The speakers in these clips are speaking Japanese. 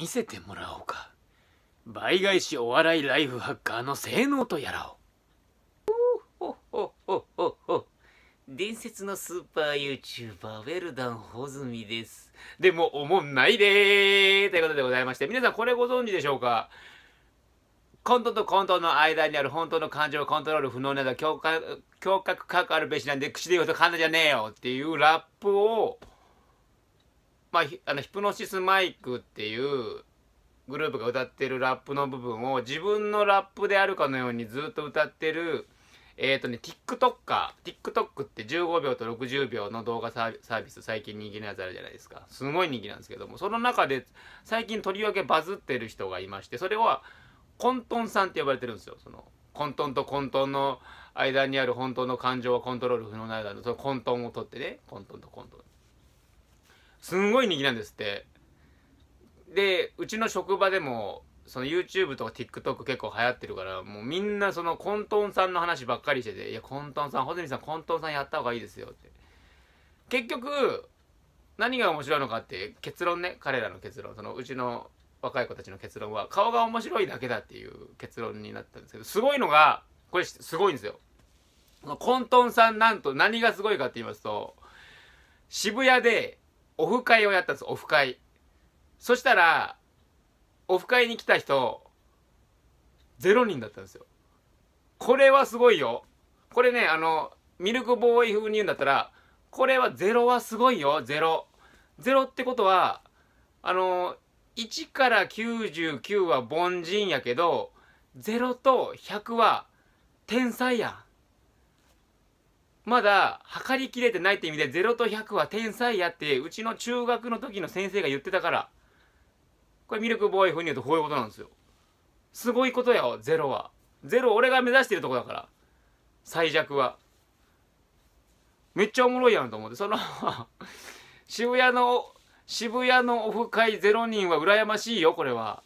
見せてもらおうか倍返しお笑いライフハッカーの性能とやらをほほほほ伝説のスーパー YouTuber ウェルダンホズミですでも思んないでーということでございまして皆さんこれご存知でしょうかコントとコントの間にある本当の感情をコントロール不能など胸郭かかるべしなんで口で言うとカナだじゃねえよっていうラップをまあ、あのヒプノシスマイクっていうグループが歌ってるラップの部分を自分のラップであるかのようにずっと歌ってるえっ、ー、とね TikToker TikTok って15秒と60秒の動画サービス最近人気のやつあるじゃないですかすごい人気なんですけどもその中で最近とりわけバズってる人がいましてそれは混沌さんって呼ばれてるんですよその混沌と混沌の間にある本当の感情はコントロール不能な間のその混沌を取ってね混沌と混沌すんごい人気なんですってでうちの職場でもその YouTube とか TikTok 結構流行ってるからもうみんなその混沌さんの話ばっかりしてて「いや混沌さん穂積さん混沌さんやった方がいいですよ」って結局何が面白いのかって結論ね彼らの結論そのうちの若い子たちの結論は顔が面白いだけだっていう結論になったんですけどすごいのがこれすごいんですよ混沌さんなんと何がすごいかって言いますと渋谷でオフ会をやったんです、オフ会。そしたら、オフ会に来た人、0人だったんですよ。これはすごいよ。これね、あの、ミルクボーイ風に言うんだったら、これはゼロはすごいよ、0。0ってことは、あの、1から99は凡人やけど、0と100は天才やん。まだ測りきれてないって意味で0と100は天才やってうちの中学の時の先生が言ってたからこれミルクボーイ風に言うとこういうことなんですよすごいことやわ0は0俺が目指してるとこだから最弱はめっちゃおもろいやんと思ってその 渋谷の渋谷のオフ会0人は羨ましいよこれは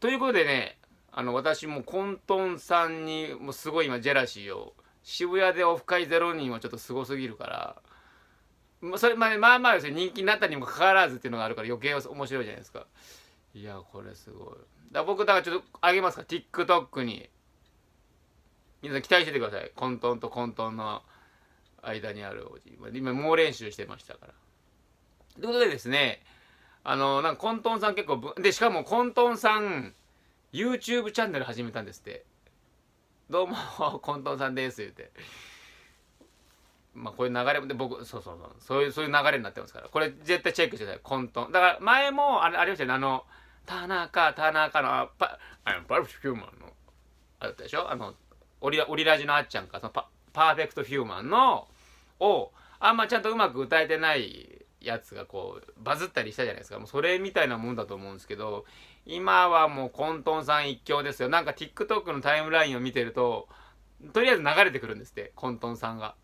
ということでねあの私も混沌さんにもうすごい今ジェラシーを渋谷でオフ会0人はちょっとすごすぎるからそれまあまあまあ人気になったにもかかわらずっていうのがあるから余計面白いじゃないですかいやこれすごいだ僕だからちょっとあげますか TikTok に皆さん期待しててください混沌と混沌の間にある今猛練習してましたからということでですねあのなんか混沌さん結構でしかも混沌さん YouTube チャンネル始めたんですってどうも混沌 さんです」言うて。まあこういう流れで僕そうそうそうそういうそういう流れになってますからこれ絶対チェックしてください混沌だから前もあれありましたよねあの田中田中のあパあのパーフェクトヒューマンのあったでしょあのオリオリラジのあっちゃんかそのパパーフェクトヒューマンのをあんまちゃんとうまく歌えてないやつがこうバズったりしたじゃないですかもうそれみたいなもんだと思うんですけど今はもう混沌さん一強ですよなんか TikTok のタイムラインを見てるととりあえず流れてくるんですって混沌さんが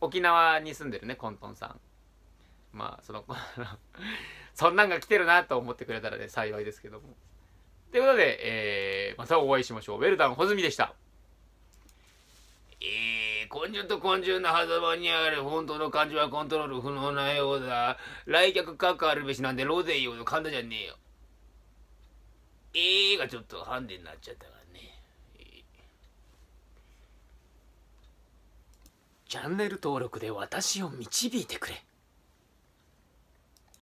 沖縄に住んでるね混沌さんまあその そんなんが来てるなと思ってくれたらね幸いですけどもということで、えー、またお会いしましょうウェルダン穂積でした昆虫と昆虫の狭間にある本当の感情はコントロール不能なようだ。来客かかあるべしなんでロゼよのんだじゃねえよ。ええー、がちょっとハンデになっちゃったからね。チャンネル登録で私を導いてくれ。